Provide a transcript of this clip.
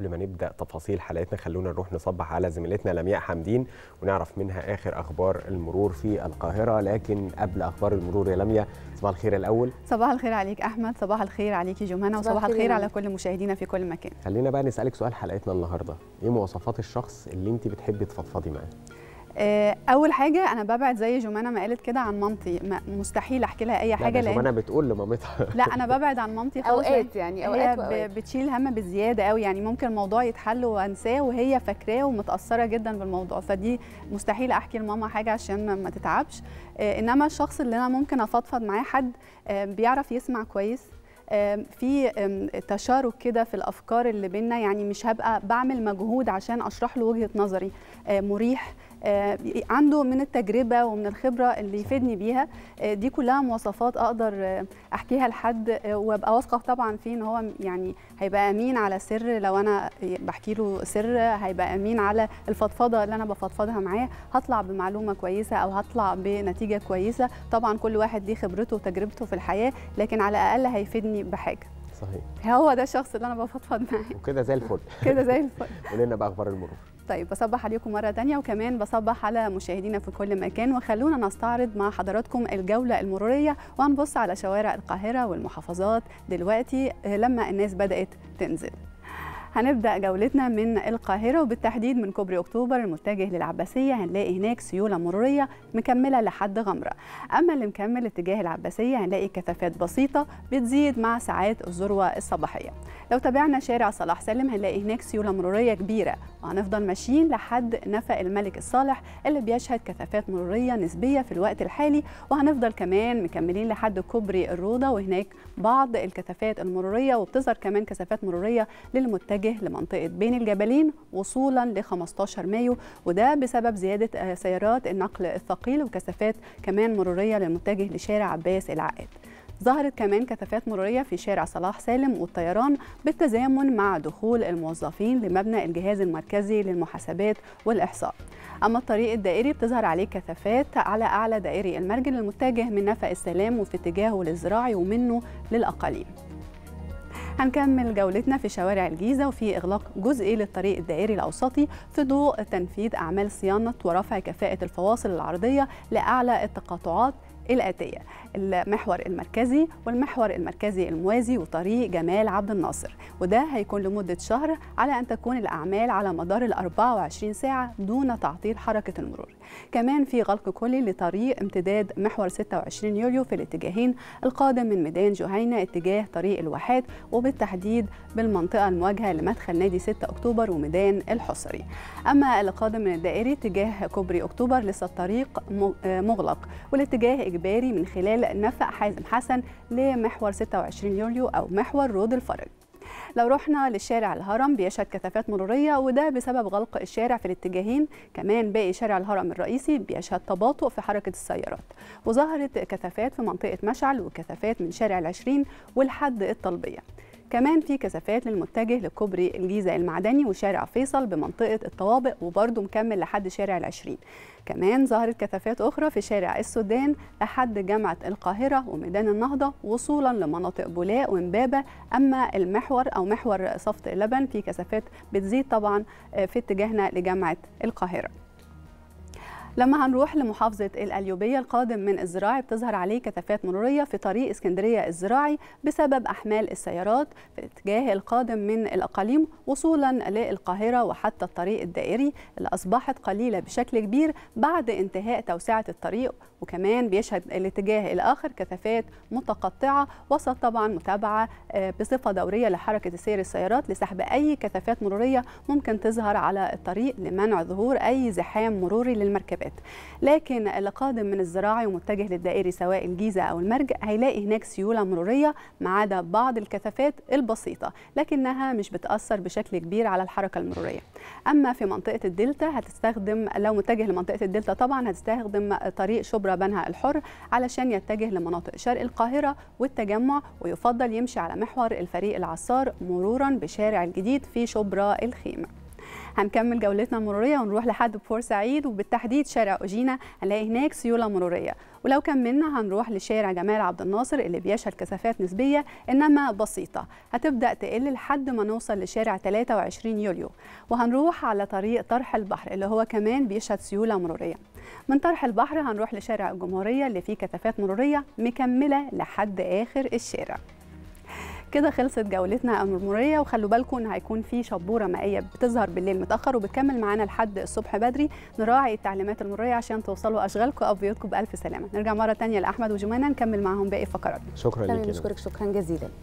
قبل ما نبدا تفاصيل حلقتنا خلونا نروح نصبح على زميلتنا لمياء حمدين ونعرف منها اخر اخبار المرور في القاهره لكن قبل اخبار المرور يا لمياء صباح الخير الاول صباح الخير عليك احمد صباح الخير عليك جمانه وصباح الخير على كل مشاهدينا في كل مكان خلينا بقى نسالك سؤال حلقتنا النهارده ايه مواصفات الشخص اللي انت بتحبي تفضفضي معاه آه، اول حاجه انا ببعد زي جمانه ما قالت كده عن مامتي مستحيل احكي لها اي حاجه يعني لان جمانه بتقول لمامتها لا انا ببعد عن مامتي خالص اوقات يعني اوقات, هي بتشيل هم بزياده قوي يعني ممكن الموضوع يتحل وانساه وهي فاكراه ومتاثره جدا بالموضوع فدي مستحيل احكي لماما حاجه عشان ما تتعبش آه، انما الشخص اللي انا ممكن افضفض معاه حد آه، بيعرف يسمع كويس في تشارك كده في الافكار اللي بينا يعني مش هبقى بعمل مجهود عشان اشرح له وجهه نظري مريح آه، عنده من التجربه ومن الخبره اللي يفيدني بيها آه، دي كلها مواصفات اقدر آه، احكيها لحد وابقى واثقه طبعا فيه ان هو يعني هيبقى امين على سر لو انا بحكي له سر هيبقى امين على الفضفضه اللي انا بفضفضها معاه هطلع بمعلومه كويسه او هطلع بنتيجه كويسه طبعا كل واحد ليه خبرته وتجربته في الحياه لكن على الاقل هيفيدني بحاجه صحيح هو ده الشخص اللي انا بفضفض معاه وكده زي الفل كده زي الفل قول لنا بقى اخبار المرور طيب بصبح عليكم مرة تانية وكمان بصبح على مشاهدينا في كل مكان وخلونا نستعرض مع حضراتكم الجولة المرورية وهنبص على شوارع القاهرة والمحافظات دلوقتي لما الناس بدأت تنزل هنبدأ جولتنا من القاهرة وبالتحديد من كوبري أكتوبر المتجه للعباسية هنلاقي هناك سيولة مرورية مكملة لحد غمرة أما اللي مكمل اتجاه العباسية هنلاقي كثافات بسيطة بتزيد مع ساعات الذروة الصباحية لو تابعنا شارع صلاح سالم هنلاقي هناك سيولة مرورية كبيرة وهنفضل ماشيين لحد نفق الملك الصالح اللي بيشهد كثافات مرورية نسبية في الوقت الحالي وهنفضل كمان مكملين لحد كوبري الروضة وهناك بعض الكثافات المرورية وبتظهر كمان كثافات مرورية للمتجه متجه لمنطقة بين الجبلين وصولا ل 15 مايو وده بسبب زيادة آه، سيارات النقل الثقيل وكثافات كمان مرورية للمتجه لشارع عباس العقاد ظهرت كمان كثافات مرورية في شارع صلاح سالم والطيران بالتزامن مع دخول الموظفين لمبنى الجهاز المركزي للمحاسبات والإحصاء أما الطريق الدائري بتظهر عليه كثافات على أعلى دائري المرجل المتجه من نفق السلام وفي اتجاهه للزراعي ومنه للأقاليم هنكمل جولتنا في شوارع الجيزة وفي إغلاق جزئي للطريق الدائري الأوسطي في ضوء تنفيذ أعمال صيانة ورفع كفاءة الفواصل العرضية لأعلى التقاطعات الآتية المحور المركزي والمحور المركزي الموازي وطريق جمال عبد الناصر وده هيكون لمدة شهر على أن تكون الأعمال على مدار ال 24 ساعة دون تعطيل حركة المرور كمان في غلق كلي لطريق امتداد محور 26 يوليو في الاتجاهين القادم من ميدان جهينة اتجاه طريق الواحات وبالتحديد بالمنطقة المواجهة لمدخل نادي 6 أكتوبر وميدان الحصري أما القادم من الدائري اتجاه كوبري أكتوبر لسه الطريق مغلق والاتجاه إجباري من خلال نفق حازم حسن لمحور 26 يوليو أو محور رود الفرج لو رحنا للشارع الهرم بيشهد كثافات مرورية وده بسبب غلق الشارع في الاتجاهين كمان باقي شارع الهرم الرئيسي بيشهد تباطؤ في حركة السيارات وظهرت كثافات في منطقة مشعل وكثافات من شارع العشرين والحد الطلبية كمان في كثافات للمتجه لكوبري الجيزه المعدني وشارع فيصل بمنطقه الطوابق وبرضه مكمل لحد شارع العشرين كمان ظهرت كثافات اخرى في شارع السودان لحد جامعه القاهره وميدان النهضه وصولا لمناطق بولاق ومبابه اما المحور او محور صفت لبن في كثافات بتزيد طبعا آه، في اتجاهنا لجامعه القاهره لما هنروح لمحافظة الأليوبية القادم من الزراعي بتظهر عليه كثافات مرورية في طريق اسكندرية الزراعي بسبب أحمال السيارات في الاتجاه القادم من الأقاليم وصولا للقاهرة وحتى الطريق الدائري اللي أصبحت قليلة بشكل كبير بعد انتهاء توسعة الطريق وكمان بيشهد الاتجاه الآخر كثافات متقطعة وسط طبعا متابعة آه، بصفة دورية لحركة سير السيارات لسحب أي كثافات مرورية ممكن تظهر على الطريق لمنع ظهور أي زحام مروري للمركبات النبات لكن اللي قادم من الزراعي ومتجه للدائري سواء الجيزه او المرج هيلاقي هناك سيوله مروريه ما عدا بعض الكثافات البسيطه لكنها مش بتاثر بشكل كبير على الحركه المروريه اما في منطقه الدلتا هتستخدم لو متجه لمنطقه الدلتا طبعا هتستخدم طريق شبرا بنها الحر علشان يتجه لمناطق شرق القاهره والتجمع ويفضل يمشي على محور الفريق العصار مرورا بشارع الجديد في شبرا الخيمه هنكمل جولتنا المروريه ونروح لحد بورسعيد وبالتحديد شارع اوجينا هنلاقي هناك سيوله مروريه ولو كملنا هنروح لشارع جمال عبد الناصر اللي بيشهد كثافات نسبيه انما بسيطه هتبدا تقل لحد ما نوصل لشارع 23 يوليو وهنروح على طريق طرح البحر اللي هو كمان بيشهد سيوله مروريه من طرح البحر هنروح لشارع الجمهوريه اللي فيه كثافات مروريه مكمله لحد اخر الشارع كده خلصت جولتنا المرموريه وخلوا بالكم ان هيكون في شبوره مائيه بتظهر بالليل متاخر وبتكمل معانا لحد الصبح بدري نراعي التعليمات المروريه عشان توصلوا اشغالكم او بيوتكم بالف سلامه نرجع مره ثانيه لاحمد وجمانه نكمل معاهم باقي فقراتنا شكرا لك شكرا جزيلا